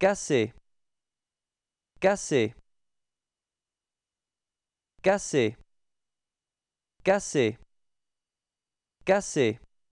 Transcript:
Casser. Casser. Casser. Casser. Casser.